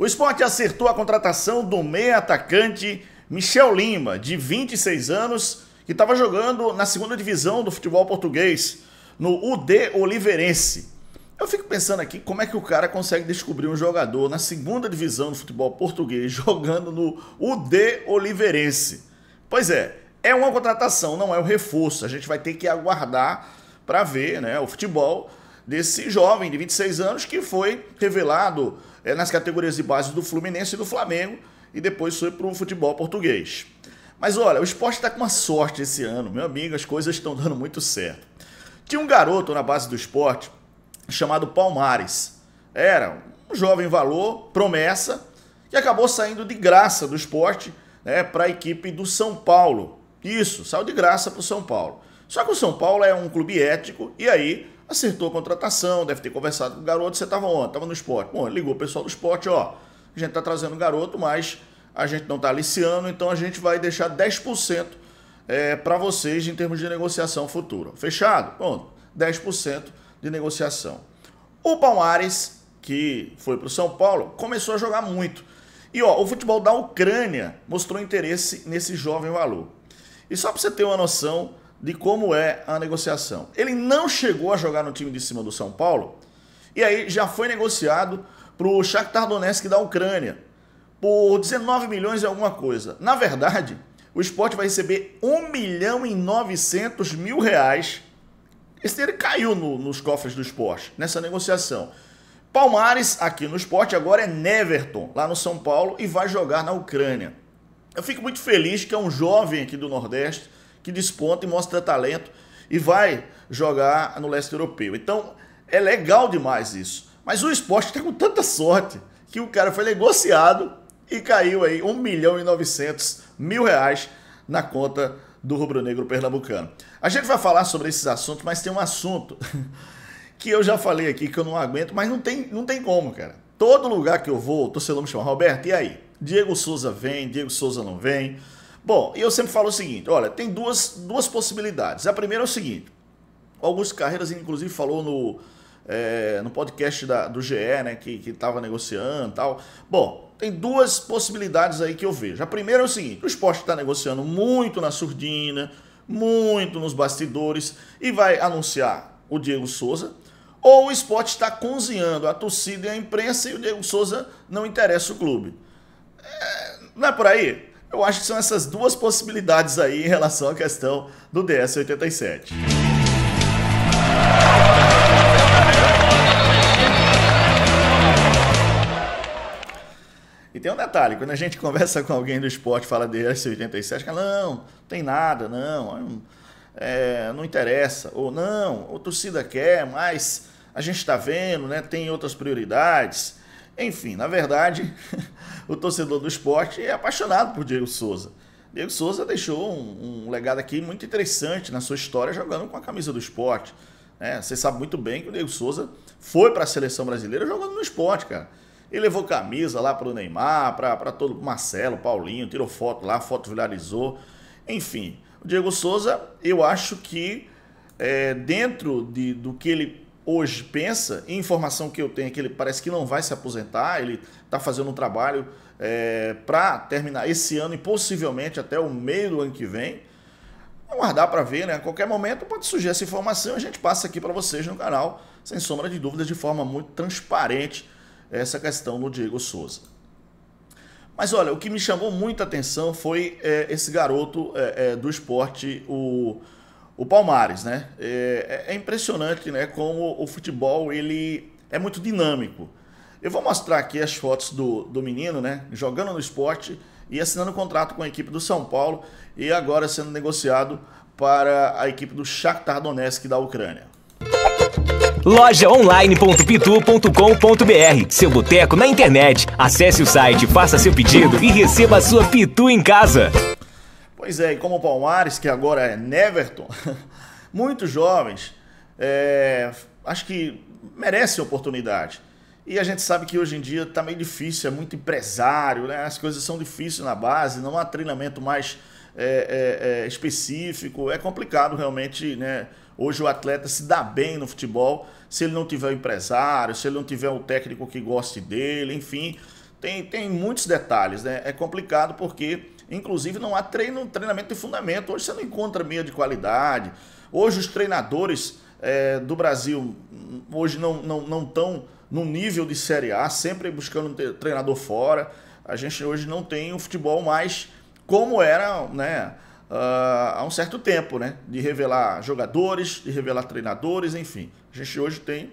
O esporte acertou a contratação do meia atacante Michel Lima, de 26 anos, que estava jogando na segunda divisão do futebol português, no UD Oliveirense. Eu fico pensando aqui como é que o cara consegue descobrir um jogador na segunda divisão do futebol português jogando no UD Oliveirense. Pois é, é uma contratação, não é o um reforço. A gente vai ter que aguardar para ver né, o futebol desse jovem de 26 anos que foi revelado é, nas categorias de base do Fluminense e do Flamengo e depois foi para o futebol português. Mas olha, o esporte está com uma sorte esse ano, meu amigo, as coisas estão dando muito certo. Tinha um garoto na base do esporte chamado Palmares. Era um jovem valor, promessa, que acabou saindo de graça do esporte né, para a equipe do São Paulo. Isso, saiu de graça para o São Paulo. Só que o São Paulo é um clube ético e aí acertou a contratação, deve ter conversado com o garoto, você estava onde? Estava no esporte. Bom, ligou o pessoal do esporte, ó, a gente está trazendo o garoto, mas a gente não está aliciando, então a gente vai deixar 10% é, para vocês em termos de negociação futura. Fechado? Pronto, 10% de negociação. O Palmares, que foi para o São Paulo, começou a jogar muito. E ó, o futebol da Ucrânia mostrou interesse nesse jovem valor. E só para você ter uma noção, de como é a negociação. Ele não chegou a jogar no time de cima do São Paulo e aí já foi negociado para o Shakhtar Donetsk da Ucrânia por 19 milhões e alguma coisa. Na verdade, o esporte vai receber 1 milhão e 900 mil reais. Esse dinheiro caiu no, nos cofres do esporte nessa negociação. Palmares, aqui no esporte, agora é Neverton, lá no São Paulo, e vai jogar na Ucrânia. Eu fico muito feliz que é um jovem aqui do Nordeste que desponta e mostra talento e vai jogar no leste europeu. Então é legal demais isso. Mas o esporte está com tanta sorte que o cara foi negociado e caiu aí 1 milhão e 900 mil reais na conta do rubro-negro pernambucano. A gente vai falar sobre esses assuntos, mas tem um assunto que eu já falei aqui que eu não aguento, mas não tem, não tem como, cara. Todo lugar que eu vou, o torcedor me chama, Roberto, e aí? Diego Souza vem, Diego Souza não vem. Bom, e eu sempre falo o seguinte: olha, tem duas, duas possibilidades. A primeira é o seguinte: Augusto Carreiras, inclusive, falou no, é, no podcast da, do GE, né, que estava negociando e tal. Bom, tem duas possibilidades aí que eu vejo. A primeira é o seguinte: o esporte está negociando muito na surdina, muito nos bastidores e vai anunciar o Diego Souza. Ou o esporte está cozinhando a torcida e a imprensa e o Diego Souza não interessa o clube. É, não é por aí? Eu acho que são essas duas possibilidades aí em relação à questão do DS-87. E tem um detalhe, quando a gente conversa com alguém do esporte fala DS-87, fala, não, não tem nada, não, é, não interessa, ou não, o torcida quer, mas a gente está vendo, né, tem outras prioridades. Enfim, na verdade, o torcedor do esporte é apaixonado por Diego Souza. Diego Souza deixou um, um, legado aqui muito interessante na sua história jogando com a camisa do esporte. É, você sabe muito bem que o Diego Souza foi para a seleção brasileira jogando no esporte, cara. Ele levou camisa lá para o Neymar, para todo o Marcelo, Paulinho, tirou foto lá, foto viralizou. Enfim, o Diego Souza, eu acho que é, dentro de, do que ele hoje pensa, e informação que eu tenho é que ele parece que não vai se aposentar, ele está fazendo um trabalho é, para terminar esse ano e possivelmente até o meio do ano que vem. Aguardar para ver, né? A qualquer momento pode surgir essa informação e a gente passa aqui para vocês no canal, sem sombra de dúvidas, de forma muito transparente, essa questão do Diego Souza. Mas olha, o que me chamou muita atenção foi é, esse garoto é, é do esporte, o o Palmares, né? É, é, é, impressionante, né? Como o futebol ele é muito dinâmico. Eu vou mostrar aqui as fotos do, do menino, né? Jogando no esporte e assinando um contrato com a equipe do São Paulo e agora sendo negociado para a equipe do Shakhtar Donetsk da Ucrânia. Lojaonline.pitu.com.br Seu boteco na internet. Acesse o site, faça seu pedido e receba a sua pitu em casa. Pois é, e como o Palmares, que agora é Neverton, muitos jovens é, acho que merecem oportunidade. E a gente sabe que hoje em dia está meio difícil, é muito empresário, né? as coisas são difíceis na base, não há treinamento mais é, é, é, específico, é complicado realmente. Né? Hoje o atleta se dá bem no futebol se ele não tiver um empresário, se ele não tiver um técnico que goste dele, enfim, tem, tem muitos detalhes. Né? É complicado porque Inclusive, não há treino, treinamento de fundamento. Hoje você não encontra meia de qualidade. Hoje os treinadores é, do Brasil hoje não estão não, não no nível de Série A, sempre buscando um treinador fora. A gente hoje não tem o futebol mais como era né, uh, há um certo tempo, né? De revelar jogadores, de revelar treinadores, enfim. A gente hoje tem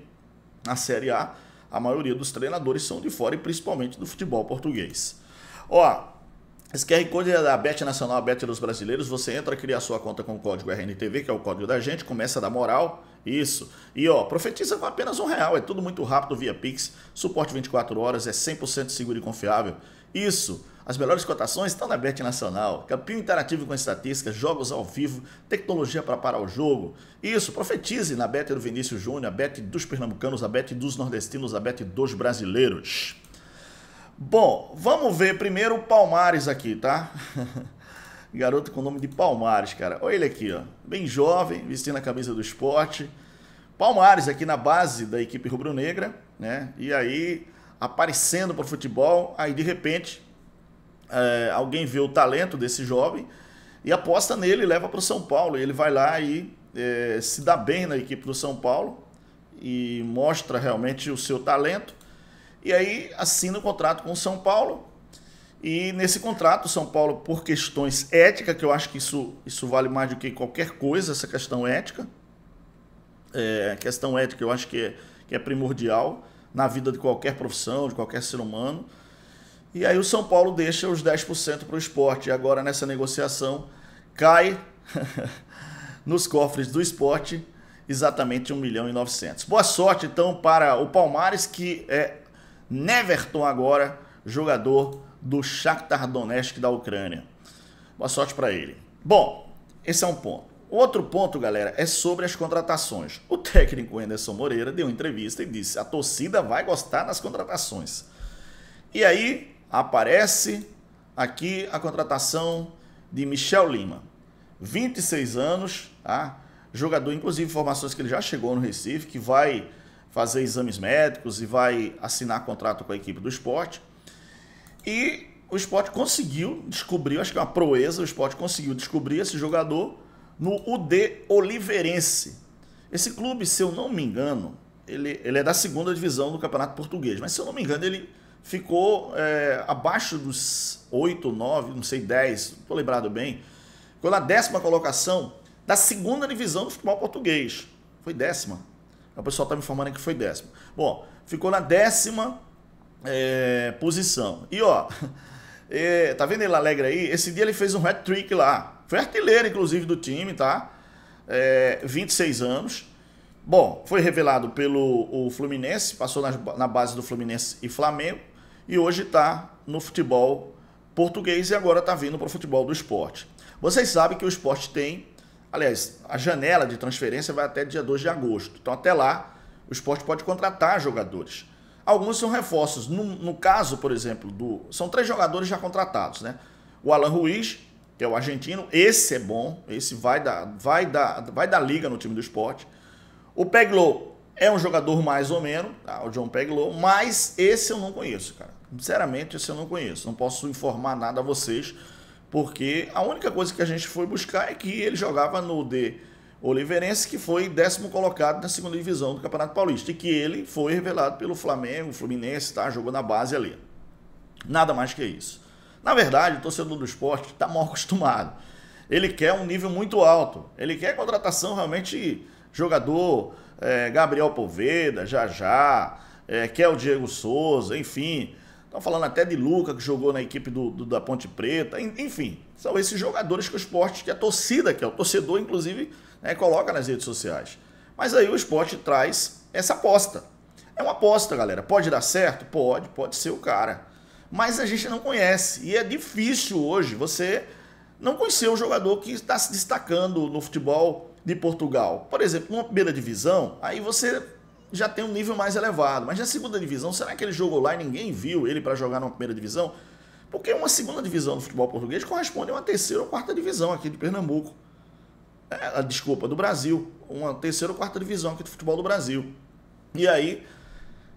na Série A, a maioria dos treinadores são de fora e principalmente do futebol português. Ó, esse QR Code é da Bet Nacional, Bet dos Brasileiros. Você entra, cria a sua conta com o código RNTV, que é o código da gente, começa a dar moral. Isso. E ó, profetiza com apenas um real. É tudo muito rápido via Pix. Suporte 24 horas, é 100% seguro e confiável. Isso. As melhores cotações estão na Bet Nacional. Campeão interativo com estatísticas, jogos ao vivo, tecnologia para parar o jogo. Isso, profetize na Bet do Vinícius Júnior, a Bet dos Pernambucanos, a Bet dos Nordestinos, a Bet dos Brasileiros. Bom, vamos ver primeiro o Palmares aqui, tá? Garoto com o nome de Palmares, cara. Olha ele aqui, ó. Bem jovem, vestindo a camisa do esporte. Palmares aqui na base da equipe rubro-negra, né? E aí, aparecendo para o futebol, aí de repente é, alguém vê o talento desse jovem e aposta nele e leva para o São Paulo. E ele vai lá e é, se dá bem na equipe do São Paulo e mostra realmente o seu talento. E aí assina o um contrato com o São Paulo. E nesse contrato, o São Paulo, por questões éticas, que eu acho que isso, isso vale mais do que qualquer coisa, essa questão ética. É, a questão ética eu acho que é, que é primordial na vida de qualquer profissão, de qualquer ser humano. E aí o São Paulo deixa os 10% para o esporte. E agora nessa negociação cai nos cofres do esporte exatamente 1 milhão e 900. Boa sorte então para o Palmares que é Neverton agora, jogador do Shakhtar Donetsk da Ucrânia. Boa sorte para ele. Bom, esse é um ponto. Outro ponto, galera, é sobre as contratações. O técnico Anderson Moreira deu entrevista e disse: a torcida vai gostar das contratações. E aí aparece aqui a contratação de Michel Lima, 26 anos, tá? jogador, inclusive, informações que ele já chegou no Recife, que vai fazer exames médicos e vai assinar contrato com a equipe do esporte. E o esporte conseguiu, descobriu, acho que é uma proeza, o esporte conseguiu descobrir esse jogador no UD Oliveirense. Esse clube, se eu não me engano, ele, ele é da segunda divisão do Campeonato Português, mas se eu não me engano, ele ficou é, abaixo dos 8, 9, não sei, 10, não estou lembrado bem. Ficou na décima colocação da segunda divisão do futebol português. Foi décima. O pessoal tá me informando que foi décima. Bom, ficou na décima é, posição. E ó, é, tá vendo ele alegre aí? Esse dia ele fez um hat-trick lá. Foi artilheiro, inclusive, do time, tá? É, 26 anos. Bom, foi revelado pelo o Fluminense, passou na, na base do Fluminense e Flamengo. E hoje está no futebol português e agora está vindo para o futebol do esporte. Vocês sabem que o esporte tem Aliás, a janela de transferência vai até dia 2 de agosto. Então, até lá, o esporte pode contratar jogadores. Alguns são reforços. No, no caso, por exemplo, do. São três jogadores já contratados, né? O Alan Ruiz, que é o argentino, esse é bom, esse vai dar, vai dar, vai dar liga no time do esporte. O Peglow é um jogador mais ou menos, tá? o John Peglow, mas esse eu não conheço, cara. Sinceramente, esse eu não conheço. Não posso informar nada a vocês porque a única coisa que a gente foi buscar é que ele jogava no D Oliveirense, que foi décimo colocado na segunda divisão do Campeonato Paulista. E que ele foi revelado pelo Flamengo, Fluminense, tá? Jogou na base ali. Nada mais que isso. Na verdade, o torcedor do esporte está mal acostumado. Ele quer um nível muito alto. Ele quer contratação realmente jogador é, Gabriel Poveda, já já, é, quer o Diego Souza, enfim. Estão falando até de Luca, que jogou na equipe do, do, da Ponte Preta. Enfim, são esses jogadores que o esporte, que a torcida, que é o torcedor, inclusive, né, coloca nas redes sociais. Mas aí o esporte traz essa aposta. É uma aposta, galera. Pode dar certo? Pode, pode ser o cara. Mas a gente não conhece. E é difícil hoje você não conhecer um jogador que está se destacando no futebol de Portugal. Por exemplo, numa primeira divisão, aí você já tem um nível mais elevado. Mas na segunda divisão, será que ele jogou lá e ninguém viu ele para jogar na primeira divisão? Porque uma segunda divisão do futebol português corresponde a uma terceira ou quarta divisão aqui de Pernambuco. É, desculpa, do Brasil. Uma terceira ou quarta divisão aqui do futebol do Brasil. E aí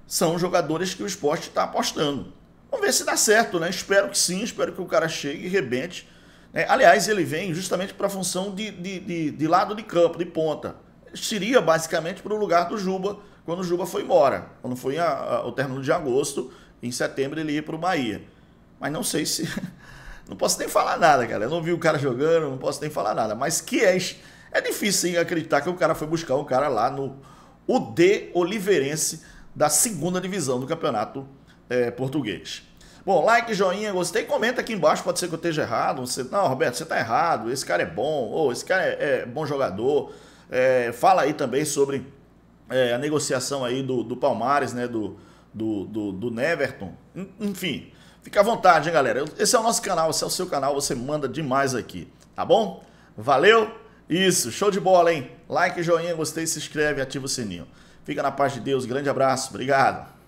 são jogadores que o esporte está apostando. Vamos ver se dá certo, né? Espero que sim, espero que o cara chegue e rebente. É, aliás, ele vem justamente para a função de, de, de, de lado de campo, de ponta. Seria basicamente para o lugar do Juba, quando o Juba foi embora, quando foi a, a, o término de agosto, em setembro ele ia para o Bahia. Mas não sei se. Não posso nem falar nada, cara. Eu não vi o cara jogando, não posso nem falar nada. Mas que é. É difícil sim, acreditar que o cara foi buscar um cara lá no UD Oliveirense da segunda divisão do campeonato é, português. Bom, like, joinha, gostei. Comenta aqui embaixo, pode ser que eu esteja errado. Você, não, Roberto, você está errado. Esse cara é bom. Ou esse cara é, é bom jogador. É, fala aí também sobre é, a negociação aí do, do Palmares, né? Do, do, do, do Neverton. Enfim, fica à vontade, hein, galera? Esse é o nosso canal, esse é o seu canal, você manda demais aqui, tá bom? Valeu! Isso, show de bola, hein? Like, joinha, gostei, se inscreve, ativa o sininho. Fica na paz de Deus, grande abraço, obrigado!